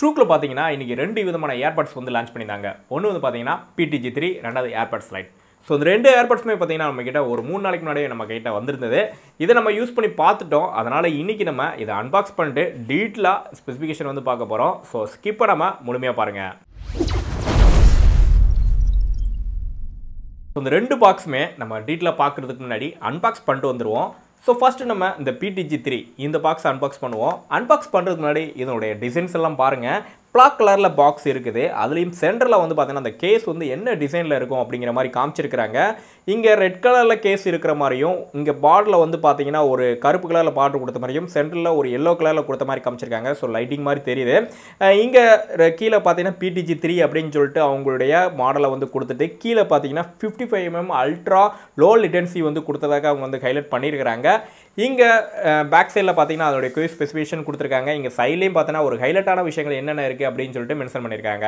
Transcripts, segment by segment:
ட்ரூக்கில் பார்த்தீங்கன்னா இன்றைக்கி ரெண்டு விதமான ஏர்பட்ஸ் வந்து லான்ச் பண்ணியிருந்தாங்க ஒன்று வந்து பார்த்தீங்கன்னா பிடிஜி த்ரீ ரெண்டாவது ஏர்பட்ஸ் லைட் ஸோ இந்த ரெண்டு ஏர்பட்ஸுமே பார்த்தீங்கன்னா நம்மக்கிட்ட ஒரு மூணு நாளைக்கு முன்னாடியே நம்ம கிட்ட வந்திருந்தது இதை நம்ம யூஸ் பண்ணி பார்த்துட்டோம் அதனால் இன்றைக்கி நம்ம இதை அன்பாக்ஸ் பண்ணிட்டு டீட்டெயிலாக ஸ்பெசிஃபிகேஷன் வந்து பார்க்க போகிறோம் ஸோ ஸ்கிப்பை நம்ம முழுமையாக பாருங்கள் ஸோ இந்த ரெண்டு பாக்ஸுமே நம்ம டீட்டெயிலாக பார்க்குறதுக்கு முன்னாடி அன்பாக்ஸ் பண்ணிட்டு வந்துடுவோம் ஸோ ஃபஸ்ட்டு நம்ம இந்த பிடிஜி த்ரீ இந்த பாக்ஸ் அன்பாக்ஸ் பண்ணுவோம் அன்பாக்ஸ் பண்ணுறதுக்கு முன்னாடி இதனுடைய டிசைன்ஸ் எல்லாம் பாருங்கள் பிளாக் கலரில் பாக்ஸ் இருக்குது அதுலேயும் சென்டரில் வந்து பார்த்தீங்கன்னா அந்த கேஸ் வந்து என்ன டிசைனில் இருக்கும் அப்படிங்கிற மாதிரி காமிச்சிருக்கிறாங்க இங்கே ரெட் கலரில் கேஸ் இருக்கிற மாதிரியும் இங்கே பாட்டில் வந்து பார்த்தீங்கன்னா ஒரு கருப்பு கலரில் பார்டர் கொடுத்த மாதிரியும் சென்டரில் ஒரு எல்லோ கலரில் கொடுத்த மாதிரி காமிச்சிருக்காங்க ஸோ லைட்டிங் மாதிரி தெரியுது இங்கே கீழே பார்த்தீங்கன்னா பிடிஜி த்ரீ அப்படின்னு சொல்லிட்டு அவங்களுடைய மாடலை வந்து கொடுத்துட்டு கீழே பார்த்தீங்கன்னா fifty five MM ultra low latency வந்து கொடுத்ததாக அவங்க வந்து ஹைலைட் பண்ணியிருக்கிறாங்க இங்கே பேக் சைடில் பார்த்தீங்கன்னா அதோடைய குயிஸ் ஸ்பெசிஃபிகேஷன் கொடுத்துருக்காங்க இங்கே சைட்லேயும் பார்த்தீங்கன்னா ஒரு ஹைலைட்டான விஷயங்கள் என்னென்ன இருக்குது அப்படின்னு சொல்லிட்டு மென்ஷன் பண்ணியிருக்காங்க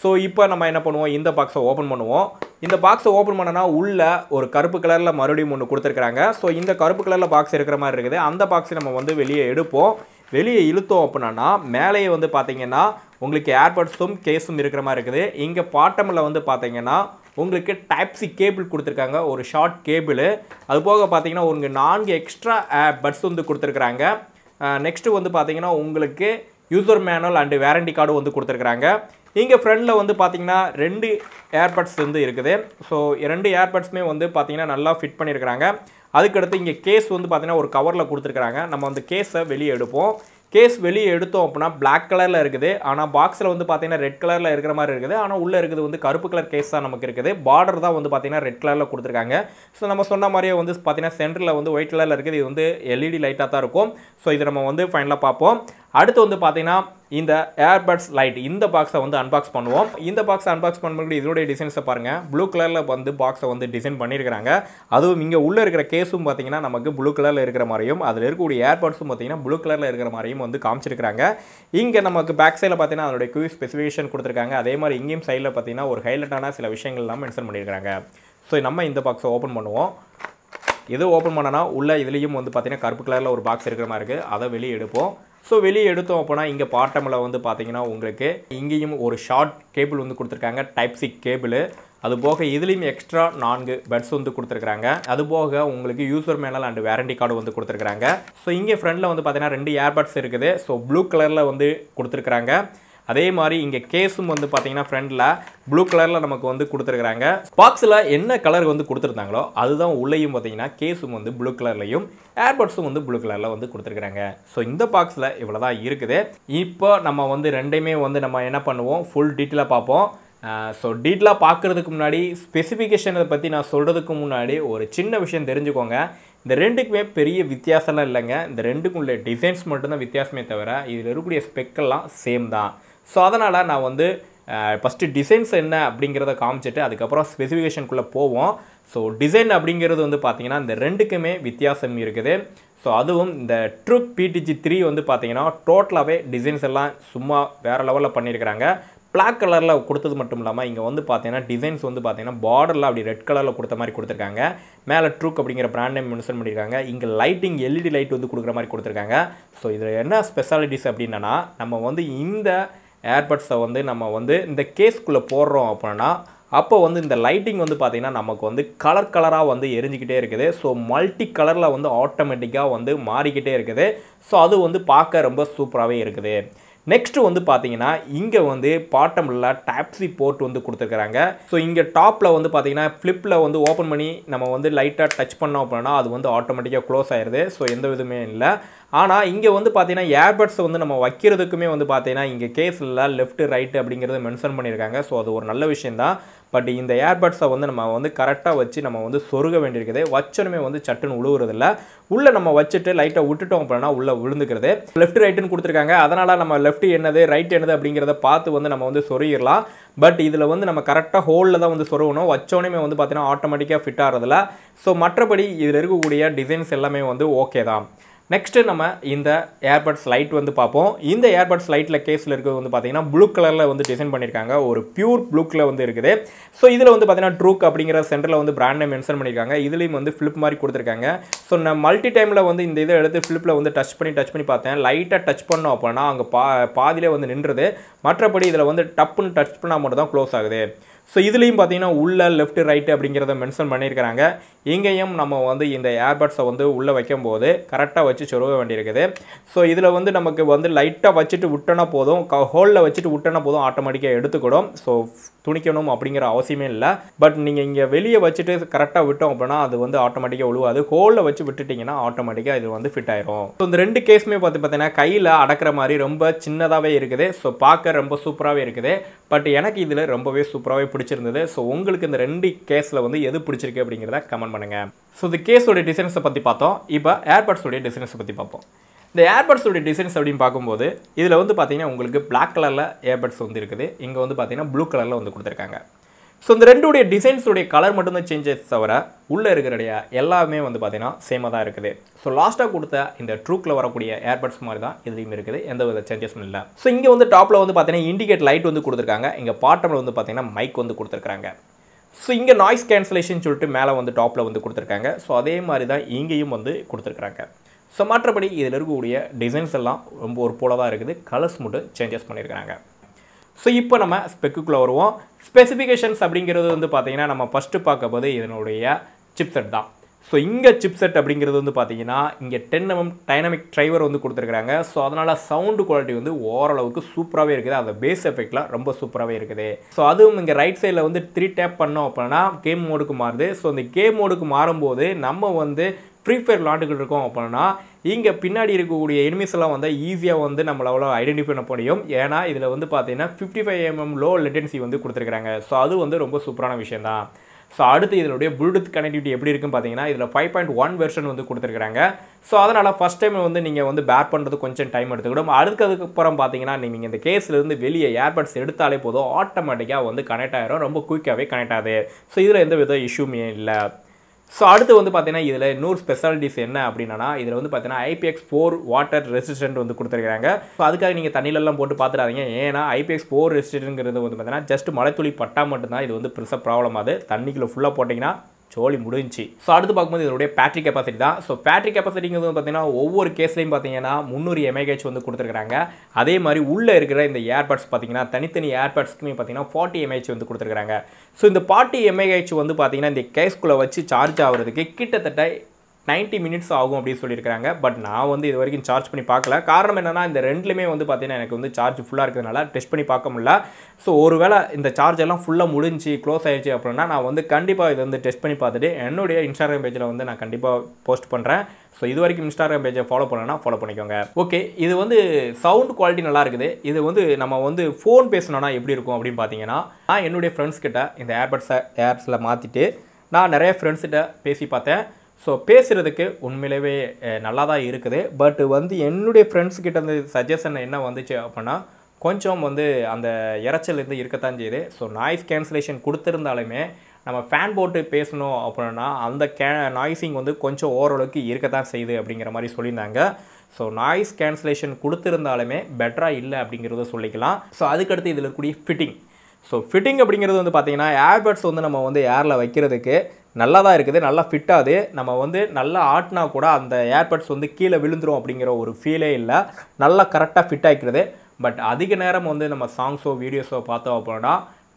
ஸோ இப்போ நம்ம என்ன பண்ணுவோம் இந்த பாக்ஸை ஓப்பன் பண்ணுவோம் இந்த பாக்ஸை ஓப்பன் பண்ணனா உள்ள ஒரு கருப்பு கலரில் மறுபடியும் ஒன்று கொடுத்துருக்காங்க ஸோ இந்த கருப்பு கலரில் பாக்ஸ் இருக்கிற மாதிரி இருக்குது அந்த பாக்ஸை நம்ம வந்து வெளியே எடுப்போம் வெளியே இழுத்தோம் அப்படின்னா மேலேயே வந்து பார்த்தீங்கன்னா உங்களுக்கு ஏர்பட்ஸும் கேஸும் இருக்கிற மாதிரி இருக்குது இங்கே பாட்டமில் வந்து பார்த்தீங்கன்னா உங்களுக்கு டைப் சி கேபிள் கொடுத்துருக்காங்க ஒரு ஷார்ட் கேபிள் அது போக பார்த்தீங்கன்னா உங்களுக்கு நான்கு எக்ஸ்ட்ரா பட்ஸ் வந்து கொடுத்துருக்குறாங்க நெக்ஸ்ட்டு வந்து பார்த்தீங்கன்னா உங்களுக்கு user manual and warranty card வந்து கொடுத்துருக்குறாங்க இங்கே ஃப்ரண்டில் வந்து பார்த்தீங்கன்னா ரெண்டு ஏர்பட்ஸ் வந்து இருக்குது ஸோ ரெண்டு ஏர்பட்ஸுமே வந்து பார்த்தீங்கன்னா நல்லா ஃபிட் பண்ணியிருக்கிறாங்க அதுக்கடுத்து இங்கே கேஸ் வந்து பார்த்தீங்கன்னா ஒரு கவரில் கொடுத்துருக்குறாங்க நம்ம அந்த கேஸை வெளியே எடுப்போம் கேஸ் வெளியே எடுத்தோம் அப்படின்னா பிளாக் கலரில் இருக்குது ஆனால் பாக்ஸில் வந்து பார்த்தீங்கன்னா ரெட் கலரில் இருக்கிற மாதிரி இருக்குது ஆனால் உள்ளே இருக்குது வந்து கருப்பு கலர் கேஸ் தான் நமக்கு இருக்குது பார்டர் தான் வந்து பார்த்தீங்கன்னா ரெட் கலரில் கொடுத்துருக்காங்க ஸோ நம்ம சொன்ன மாதிரியே வந்து பார்த்தீங்கன்னா சென்டரில் வந்து ஒயிட் கலரில் இருக்குது இது வந்து எல்இடி லைட்டாக தான் இருக்கும் ஸோ இது நம்ம வந்து ஃபைனலாக பார்ப்போம் அடுத்து வந்து பார்த்தீங்கன்னா இந்த ஏர்பட்ஸ் லைட் இந்த பாக்ஸை வந்து அன்பாக்ஸ் பண்ணுவோம் இந்த பாக்ஸ் அன்பாக்ஸ் பண்ணும்போது இதனுடைய டிசைன்ஸை பாருங்கள் ப்ளூ கலரில் வந்து பாக்ஸை வந்து டிசைன் பண்ணியிருக்கிறாங்க அதுவும் இங்கே உள்ளே இருக்கிற கேஸும் பார்த்தீங்கன்னா நமக்கு ப்ளூ கலரில் இருக்கிற மாதிரியும் அதில் இருக்கக்கூடிய ஏர்பட்ஸும் பார்த்தீங்கன்னா ப்ளூ கலரில் இருக்கிற மாதிரியும் வந்து காமிச்சிருக்கிறாங்க இங்கே நமக்கு பேக் சைடில் பார்த்தீங்கன்னா அதனுடைய க்யூ ஸ்பெசிஃபிகேஷன் கொடுத்துருக்காங்க அதே மாதிரி இங்கேயும் சைடில் பார்த்தீங்கன்னா ஒரு ஹைலைட்டான சில விஷயங்கள்லாம் மென்ஷன் பண்ணியிருக்கிறாங்க ஸோ நம்ம இந்த பாக்ஸை ஓப்பன் பண்ணுவோம் எது ஓப்பன் பண்ணனா உள்ள இதுலேயும் வந்து பார்த்திங்கன்னா கருப்பு கலரில் ஒரு பாக்ஸ் இருக்கிற மாதிரி இருக்குது அதை வெளியே எடுப்போம் ஸோ வெளியே எடுத்தோம் அப்போனா இங்கே பாட்டமில் வந்து பார்த்தீங்கன்னா உங்களுக்கு இங்கேயும் ஒரு ஷார்ட் கேபிள் வந்து கொடுத்துருக்காங்க டைப் சிக் கேபிள் அது போக இதுலேயும் எக்ஸ்ட்ரா நான்கு பெட்ஸ் வந்து கொடுத்துருக்காங்க அது போக உங்களுக்கு user manual and warranty card வந்து கொடுத்துருக்காங்க ஸோ இங்கே ஃப்ரண்டில் வந்து பார்த்தீங்கன்னா ரெண்டு ஏர்பட்ஸ் இருக்குது ஸோ ப்ளூ கலரில் வந்து கொடுத்துருக்குறாங்க அதே மாதிரி இங்கே கேஸும் வந்து பார்த்தீங்கன்னா ஃப்ரெண்டில் ப்ளூ கலரில் நமக்கு வந்து கொடுத்துருக்குறாங்க பாக்ஸில் என்ன கலர் வந்து கொடுத்துருந்தாங்களோ அதுதான் உள்ளேயும் பார்த்தீங்கன்னா கேஸும் வந்து ப்ளூ கலர்லையும் ஏர்பட்ஸும் வந்து ப்ளூ கலரில் வந்து கொடுத்துருக்குறாங்க ஸோ இந்த பாக்ஸில் இவ்வளோ தான் இருக்குது இப்போ நம்ம வந்து ரெண்டையுமே வந்து நம்ம என்ன பண்ணுவோம் ஃபுல் டீட்டெயிலாக பார்ப்போம் ஸோ டீட்டெயிலாக பார்க்குறதுக்கு முன்னாடி ஸ்பெசிஃபிகேஷனை பற்றி நான் சொல்கிறதுக்கு முன்னாடி ஒரு சின்ன விஷயம் தெரிஞ்சுக்கோங்க இந்த ரெண்டுக்குமே பெரிய வித்தியாசம்லாம் இல்லைங்க இந்த ரெண்டுக்கும் உள்ள டிசைன்ஸ் மட்டும்தான் வித்தியாசமே தவிர இதில் இருக்கக்கூடிய ஸ்பெக்கெல்லாம் சேம் தான் ஸோ அதனால் நான் வந்து ஃபஸ்ட்டு டிசைன்ஸ் என்ன அப்படிங்கிறத காமிச்சிட்டு அதுக்கப்புறம் ஸ்பெசிஃபிகேஷனுக்குள்ளே போவோம் ஸோ டிசைன் அப்படிங்கிறது வந்து பார்த்திங்கன்னா இந்த ரெண்டுக்குமே வித்தியாசம் இருக்குது ஸோ அதுவும் இந்த ட்ரூப் பிடிஜி த்ரீ வந்து பார்த்திங்கன்னா டோட்டலாகவே டிசைன்ஸ் எல்லாம் சும்மா வேறு லெவலில் பண்ணியிருக்கிறாங்க பிளாக் கலரில் கொடுத்தது மட்டும் இல்லாமல் இங்கே வந்து பார்த்தீங்கன்னா டிசைன்ஸ் வந்து பார்த்தீங்கன்னா பார்டரில் அப்படி ரெட் கலரில் கொடுத்த மாதிரி கொடுத்துருக்காங்க மேலே ட்ரூக் அப்படிங்கிற பிராண்ட் நேம் மென்ஷன் பண்ணியிருக்காங்க இங்கே லைட்டிங் எல்இடி லைட் வந்து கொடுக்குற மாதிரி கொடுத்துருக்காங்க ஸோ இதில் என்ன ஸ்பெஷாலிட்டிஸ் அப்படின்னா நம்ம வந்து இந்த ஏர்பட்ஸை வந்து நம்ம வந்து இந்த கேஸ்க்குள்ளே போடுறோம் அப்படின்னா அப்போ வந்து இந்த லைட்டிங் வந்து பார்த்திங்கன்னா நமக்கு வந்து கலர் கலராக வந்து எரிஞ்சிக்கிட்டே இருக்குது ஸோ மல்டி கலரில் வந்து ஆட்டோமேட்டிக்காக வந்து மாறிக்கிட்டே இருக்குது ஸோ அது வந்து பார்க்க ரொம்ப சூப்பராகவே இருக்குது நெக்ஸ்ட்டு வந்து பார்த்தீங்கன்னா இங்கே வந்து பாட்டமில் டாப்ஸி போர்ட் வந்து கொடுத்துருக்குறாங்க ஸோ இங்கே டாப்பில் வந்து பார்த்தீங்கன்னா ஃப்ளிப்பில் வந்து ஓப்பன் பண்ணி நம்ம வந்து லைட்டாக டச் பண்ணோம் அப்படின்னா அது வந்து ஆட்டோமேட்டிக்காக க்ளோஸ் ஆயிடுது ஸோ எந்த விதமே இல்லை ஆனால் இங்கே வந்து பார்த்தீங்கன்னா ஏர்பட்ஸ் வந்து நம்ம வைக்கிறதுக்குமே வந்து பார்த்தீங்கன்னா இங்கே கேஸில் லெஃப்ட் ரைட்டு அப்படிங்கிறது மென்ஷன் பண்ணியிருக்காங்க ஸோ அது ஒரு நல்ல விஷயந்தான் பட் இந்த ஏர்பட்ஸை வந்து நம்ம வந்து கரெக்டாக வச்சு நம்ம வந்து சொருக வேண்டியிருக்குது வச்சனுமே வந்து சட்டுன்னு உழுவுறதில்ல உள்ளே நம்ம வச்சுட்டு லைட்டை விட்டுட்டோம் அப்படின்னா உள்ளே விழுந்துக்கிறது லெஃப்ட் ரைட்டுன்னு கொடுத்துருக்காங்க அதனால் நம்ம லெஃப்ட் என்னது ரைட் என்னது அப்படிங்கிறத பார்த்து வந்து நம்ம வந்து சொருகிடலாம் பட் இதில் வந்து நம்ம கரெக்டாக ஹோலில் தான் வந்து சொருகணும் வச்சோடனே வந்து பார்த்தீங்கன்னா ஆட்டோமேட்டிக்காக ஃபிட் ஆகிறதுல ஸோ மற்றபடி இதில் இருக்கக்கூடிய டிசைன்ஸ் எல்லாமே வந்து ஓகே தான் நெக்ஸ்ட்டு நம்ம இந்த ஏர்பட்ஸ் லைட் வந்து பார்ப்போம் இந்த ஏர்பட்ஸ் லைட்டில் கேஸில் இருக்கிறது வந்து பார்த்தீங்கன்னா ப்ளூ கலரில் வந்து டிசைன் பண்ணியிருக்காங்க ஒரு பியூர் ப்ளூ கலர் வந்து இருக்குது ஸோ இதில் வந்து பார்த்தீங்கன்னா ட்ரூக் அப்படிங்கிற சென்டரில் வந்து பிராண்ட் நேம் மென்ஷன் பண்ணியிருக்காங்க இதுலேயும் வந்து ஃப்ளிப் மாதிரி கொடுத்துருக்காங்க ஸோ நான் மல்டி டைமில் வந்து இந்த இதை எடுத்து ஃப்ளிப்பில் வந்து டச் பண்ணி டச் பண்ணி பார்த்தேன் லைட்டாக டச் பண்ணோம் அப்படின்னா அங்கே பா பாதியிலே வந்து நின்றுது மற்றபடி இதில் வந்து டப்புன்னு டச் பண்ணால் மட்டும் தான் க்ளோஸ் ஆகுது ஸோ இதுலேயும் பார்த்தீங்கன்னா உள்ள லெஃப்ட் ரைட்டு அப்படிங்கிறத மென்ஷன் பண்ணியிருக்கிறாங்க இங்கேயும் நம்ம வந்து இந்த ஏர்பட்ஸை வந்து உள்ளே வைக்கும்போது கரெக்டாக வச்சு சொல்ல வேண்டியிருக்குது ஸோ இதில் வந்து நமக்கு வந்து லைட்டாக வச்சுட்டு விட்டோன்னா போதும் க ஹோலில் வச்சுட்டு விட்டோன்னா போதும் ஆட்டோமேட்டிக்காக எடுத்துக்கூடும் ஸோ துணிக்கணும் அப்படிங்கிற அவசியமே இல்லை பட் நீங்கள் இங்கே வெளியே வச்சுட்டு கரெக்டாக விட்டோம் அப்படின்னா அது வந்து ஆட்டோமேட்டிக்காக உழுவாது ஹோலில் வச்சு விட்டுட்டிங்கன்னா ஆட்டோமேட்டிக்காக இது வந்து ஃபிட் ஆயிரும் ஸோ இந்த ரெண்டு கேஸுமே பார்த்து பார்த்தீங்கன்னா கையில் அடக்கிற மாதிரி ரொம்ப சின்னதாகவே இருக்குது ஸோ பார்க்க ரொம்ப சூப்பராகவே இருக்குது பட் எனக்கு இதில் ரொம்பவே சூப்பராகவே பிடிச்சிருந்தது ஸோ உங்களுக்கு இந்த ரெண்டு கேஸில் வந்து எது பிடிச்சிருக்கு அப்படிங்கிறத கமெண்ட் பண்ணுங்கள் ஸோ இந்த கேஸோடைய டிசைன்ஸை பற்றி பார்த்தோம் இப்போ ஏர்பட்ஸோடைய டிசைன்ஸை பற்றி பார்ப்போம் இந்த ஏர்பட்ஸோடைய டிசைன்ஸ் அப்படின்னு பார்க்கும்போது இதில் வந்து பார்த்திங்கன்னா உங்களுக்கு பிளாக் கலரில் ஏர்பட்ஸ் வந்து இருக்குது இங்கே வந்து பார்த்திங்கன்னா ப்ளூ கலரில் வந்து கொடுத்துருக்காங்க ஸோ இந்த ரெண்டுடைய டிசைன்ஸுடைய கலர் மட்டும்தான் சேஞ்சஸ் தவிர உள்ளே இருக்கிறடைய எல்லாமே வந்து பார்த்தீங்கன்னா சேமாக தான் இருக்குது ஸோ லாஸ்ட்டாக கொடுத்த இந்த ட்ரூக்கில் வரக்கூடிய ஏர்பட்ஸ் மாதிரி தான் இதுலேயும் இருக்குது எந்த வித சேஞ்சஸும் இல்லை ஸோ இங்கே வந்து டாப்பில் வந்து பார்த்திங்கன்னா இண்டிகேட் லைட் வந்து கொடுத்துருக்காங்க இங்கே பாட்டமில் வந்து பார்த்திங்கன்னா மைக் வந்து கொடுத்துருக்காங்க ஸோ இங்கே நாய்ஸ் கேன்சலேஷன் சொல்லிட்டு மேலே வந்து டாப்பில் வந்து கொடுத்துருக்காங்க ஸோ அதே மாதிரி தான் இங்கேயும் வந்து கொடுத்துருக்குறாங்க ஸோ மற்றபடி இதில் இருக்கக்கூடிய டிசைன்ஸ் எல்லாம் ரொம்ப ஒரு போல தான் இருக்குது கலர்ஸ் மட்டும் சேஞ்சஸ் பண்ணியிருக்கிறாங்க ஸோ இப்போ நம்ம ஸ்பெக்குக்குள்ளே வருவோம் ஸ்பெசிஃபிகேஷன்ஸ் அப்படிங்கிறது வந்து பார்த்திங்கன்னா நம்ம ஃபஸ்ட்டு பார்க்க போது இதனுடைய சிப்செட் தான் ஸோ இங்கே சிப்செட் அப்படிங்கிறது வந்து பார்த்தீங்கன்னா இங்கே டென் எம்எம் டைனமிக் ட்ரைவர் வந்து கொடுத்துருக்குறாங்க ஸோ அதனால் சவுண்டு குவாலிட்டி வந்து ஓரளவுக்கு சூப்பராகவே இருக்குது அந்த பேஸ் எஃபெக்ட்லாம் ரொம்ப சூப்பராகவே இருக்குது ஸோ அதுவும் இங்கே ரைட் சைடில் வந்து த்ரீ டேப் பண்ணோம் அப்படின்னா கேம் மோடுக்கு மாறுது ஸோ அந்த கேம் மோடுக்கு மாறும்போது நம்ம வந்து ஃப்ரீ ஃபயர் விளாண்டுக்கிட்டு இருக்கோம் அப்படின்னா இங்கே பின்னாடி இருக்கக்கூடிய எனிமிஸ் எல்லாம் வந்து ஈஸியாக வந்து அவ்வளோ ஐடென்டிஃபை பண்ண முடியும் ஏன்னா இதில் வந்து பார்த்தீங்கன்னா fifty five MM low latency வந்து கொடுத்துருக்காங்க ஸோ அது வந்து ரொம்ப சூப்பரான விஷயம் தான் ஸோ அடுத்து இதனுடைய ப்ளூடூத் கனெக்டிவிட்டி எப்படி இருக்குன்னு பார்த்தீங்கன்னா இதில் ஃபைவ் பாயிண்ட் ஒன் வெர்ஷன் வந்து கொடுத்துருக்காங்க ஸோ அதனால் ஃபஸ்ட் டைம் வந்து நீங்கள் வந்து பேர் பண்ணுறது கொஞ்சம் டைம் எடுத்துக்கணும் அதுக்கு அதுக்கப்புறம் பார்த்தீங்கன்னா நீங்கள் இந்த கேஸ்லேருந்து வெளியே ஏர்பட்ஸ் எடுத்தாலே போதும் ஆட்டோமேட்டிக்காக வந்து கனெக்ட் ஆகிரும் ரொம்ப குயிக்காகவே கனெக்ட் ஆகுது ஸோ இதில் எந்த வித இஷ்யூமே இல்லை ஸோ அடுத்து வந்து பார்த்தீங்கன்னா இதில் இன்னொரு ஸ்பெஷாலிட்டிஸ் என்ன அப்படின்னா இதில் வந்து பார்த்தீங்கன்னா ஐபிஎக்ஸ் ஃபோர் வாட்டர் ரெசிஸ்டன்ட் வந்து கொடுத்துருக்காங்க ஸோ அதுக்காக நீங்கள் தண்ணியிலலாம் போட்டு பார்த்துடாதீங்க ஏன்னா ஐபிஎக்ஸ் ஃபோர் ரெசிஸ்டன்ட்ங்கிறது வந்து பார்த்தீங்கன்னா ஜஸ்ட் மழைத்துளி பட்டா மட்டும்தான் இது வந்து பெருசாக ப்ராப்ளம் ஆகுது தண்ணிக்குள்ளே ஃபுல்லாக போட்டிங்கன்னா சோழி முடிஞ்சு ஸோ அடுத்து பார்க்கும்போது இதனுடைய பேட்ரி கெப்பாசிட்டி தான் ஸோ பேட்ரி கெப்பாசிட்டிங்கிறது பார்த்தீங்கன்னா ஒவ்வொரு கேஸ்லையும் பார்த்தீங்கன்னா முந்நூறு எம்ஏஹெச் வந்து கொடுத்துருக்காங்க அதே மாதிரி உள்ளே இருக்கிற இந்த ஏர்பேட்ஸ் பார்த்தீங்கன்னா தனித்தனி ஏர்பேட்ஸ்க்குமே பார்த்தீங்கன்னா ஃபார்ட்டி எம்ஏஹெச் வந்து கொடுத்துருக்காங்க ஸோ இந்த ஃபார்ட்டி எம்ஏஹெச் வந்து பார்த்தீங்கன்னா இந்த கேஸ்குள்ளே வச்சு சார்ஜ் ஆகிறதுக்கு கிட்டத்தட்ட நைன்ட்டி மினிட்ஸ் ஆகும் அப்படின்னு சொல்லியிருக்காங்க பட் நான் வந்து இது வரைக்கும் சார்ஜ் பண்ணி பார்க்கல காரணம் என்னென்னா இந்த ரெண்டுலேயுமே வந்து பார்த்தீங்கன்னா எனக்கு வந்து சார்ஜ் ஃபுல்லாக இருக்கிறதுனால டெஸ்ட் பண்ணி பார்க்க முடியல ஸோ ஒருவேளை இந்த சார்ஜ் எல்லாம் ஃபுல்லாக முடிஞ்சு க்ளோஸ் ஆயிடுச்சு அப்படின்னா நான் வந்து கண்டிப்பாக இதை வந்து டெஸ்ட் பண்ணி பார்த்துட்டு என்னுடைய இன்ஸ்டாகிராம் பேஜில் வந்து நான் கண்டிப்பாக போஸ்ட் பண்ணுறேன் ஸோ இது வரைக்கும் இன்ஸ்டாகிராம் பேஜை ஃபாலோ பண்ணலன்னா ஃபாலோ பண்ணிக்கோங்க ஓகே இது வந்து சவுண்ட் குவாலிட்டி நல்லா இருக்குது இது வந்து நம்ம வந்து ஃபோன் பேசணும்னா எப்படி இருக்கும் அப்படின்னு பார்த்தீங்கன்னா நான் என்னுடைய ஃப்ரெண்ட்ஸ் கிட்ட இந்த ஏர்பட்ஸை ஏர்ஸில் மாற்றிட்டு நான் நிறைய ஃப்ரெண்ட்ஸ்கிட்ட பேசி பார்த்தேன் ஸோ பேசுகிறதுக்கு உண்மையிலேயே நல்லா தான் இருக்குது பட் வந்து என்னுடைய ஃப்ரெண்ட்ஸ் கிட்ட இருந்து சஜஷன் என்ன வந்துச்சு அப்படின்னா கொஞ்சம் வந்து அந்த இறைச்சல் இருந்து இருக்கத்தான் செய்யுது ஸோ நாய்ஸ் கேன்சலேஷன் கொடுத்துருந்தாலுமே நம்ம ஃபேன் போட்டு பேசணும் அப்படின்னா அந்த கே நாய்ஸிங் வந்து கொஞ்சம் ஓரளவுக்கு இருக்கத்தான் செய்யுது அப்படிங்கிற மாதிரி சொல்லியிருந்தாங்க ஸோ நாய்ஸ் கேன்சலேஷன் கொடுத்துருந்தாலுமே பெட்டராக இல்லை அப்படிங்கிறத சொல்லிக்கலாம் ஸோ அதுக்கடுத்து இதில் இருக்கக்கூடிய ஃபிட்டிங் ஸோ ஃபிட்டிங் அப்படிங்கிறது வந்து பார்த்திங்கன்னா ஏர்பட்ஸ் வந்து நம்ம வந்து ஏரில் வைக்கிறதுக்கு நல்லா தான் இருக்குது நல்லா ஃபிட்டாகுது நம்ம வந்து நல்லா ஆட்டினா கூட அந்த ஏர்பட்ஸ் வந்து கீழே விழுந்துரும் அப்படிங்கிற ஒரு ஃபீலே இல்லை நல்லா கரெக்டாக ஃபிட் ஆகிக்கிறது பட் அதிக நேரம் வந்து நம்ம சாங்ஸோ வீடியோஸோ பார்த்தோம் அப்படின்னா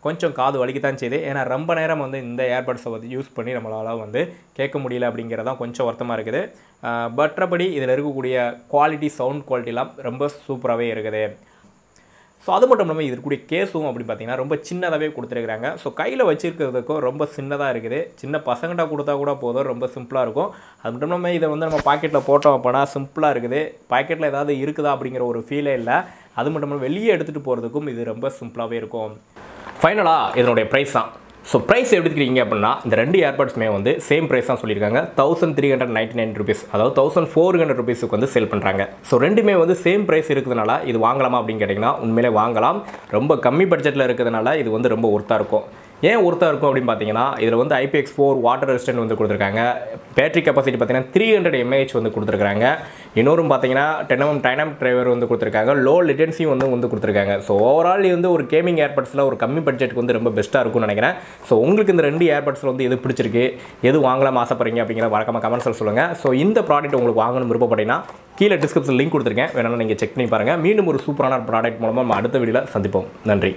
கொஞ்சம் காது வலிக்க தான் செய்யுது ஏன்னா ரொம்ப நேரம் வந்து இந்த ஏர்பட்ஸை வந்து யூஸ் பண்ணி நம்மளால் வந்து கேட்க முடியல அப்படிங்கிறதான் கொஞ்சம் வருத்தமாக இருக்குது மற்றபடி இதில் இருக்கக்கூடிய குவாலிட்டி சவுண்ட் குவாலிட்டிலாம் ரொம்ப சூப்பராகவே இருக்குது ஸோ அது மட்டும் இல்லாமல் இதற்குரிய கேஸும் அப்படி பார்த்தீங்கன்னா ரொம்ப சின்னதாகவே கொடுத்துருக்குறாங்க ஸோ கையில் வச்சுருக்கிறதுக்கும் ரொம்ப சின்னதாக இருக்குது சின்ன பசங்கள்ட்ட கொடுத்தா கூட போதும் ரொம்ப சிம்பிளாக இருக்கும் அது மட்டும் இல்லாமல் இதை வந்து நம்ம பாக்கெட்டில் போட்டோம் அப்படின்னா சிம்பிளாக இருக்குது பாக்கெட்டில் ஏதாவது இருக்குதா அப்படிங்கிற ஒரு ஃபீலே இல்லை அது மட்டும் இல்லாமல் வெளியே எடுத்துகிட்டு போகிறதுக்கும் இது ரொம்ப சிம்பிளாகவே இருக்கும் ஃபைனலாக இதனுடைய ப்ரைஸ் தான் ஸோ ப்ரைஸ் எடுத்துக்கிறீங்க அப்படின்னா இந்த ரெண்டு ஏர்பாட்ஸுமே வந்து சேம் ப்ரைஸ் தான் சொல்லியிருக்காங்க thousand three hundred ninety nine rupees அதாவது தௌசண்ட் ஃபோர் ஹண்ட்ரட் ருபீஸுக்கு வந்து சேல் பண்ணுறாங்க ஸோ ரெண்டுமே வந்து சேம் ப்ரைஸ் இருக்கிறதுனால இது வாங்கலாமா அப்படின்னு கேட்டிங்கன்னா உண்மையிலே வாங்கலாம் ரொம்ப கம்மி பட்ஜெட்டில் இருக்கிறதுனால இது வந்து ரொம்ப ஒர்த்தாக இருக்கும் ஏன் ஒருத்தா இருக்கும் அப்படின்னு பார்த்தீங்கன்னா இதில் வந்து ஐபிஎக்ஸ் ஃபோர் வாட்டர் ரெசிஸ்டன்ட் வந்து கொடுத்துருக்காங்க பேட்டரி கெப்பாசிட்டி பார்த்தீங்கன்னா த்ரீ ஹண்ட்ரட் எம்ஏஹெச் வந்து கொடுத்துருக்காங்க இன்னொரு பார்த்தீங்கன்னா டெனமம் டைனம் டிரைவர் வந்து கொடுத்துருக்காங்க லோ லிட்டன்சியும் வந்து வந்து கொடுத்துருக்காங்க ஸோ ஓவரால் வந்து ஒரு கேமிங் ஏர்பட்ஸில் ஒரு கம்மி பட்ஜெட்டுக்கு வந்து ரொம்ப பெஸ்ட்டாக இருக்கும்னு நினைக்கிறேன் ஸோ உங்களுக்கு இந்த ரெண்டு ஏர்பட்ஸில் வந்து எது பிடிச்சிருக்கு எது வாங்கலாம் ஆசைப்படுறீங்க அப்படிங்கிற வழக்கமாக கமெண்ட்ஸில் சொல்லுங்கள் ஸோ இந்த ப்ராடக்ட் உங்களுக்கு வாங்கணும் விருப்பப்பட்டீங்கன்னா கீழே டிஸ்கிரிப்ஷன் லிங்க் கொடுத்துருக்கேன் வேணாலும் நீங்கள் செக் பண்ணி பாருங்கள் மீண்டும் ஒரு சூப்பரான ப்ராடக்ட் மூலமாக நம்ம அடுத்த வீடியோவில் சந்திப்போம் நன்றி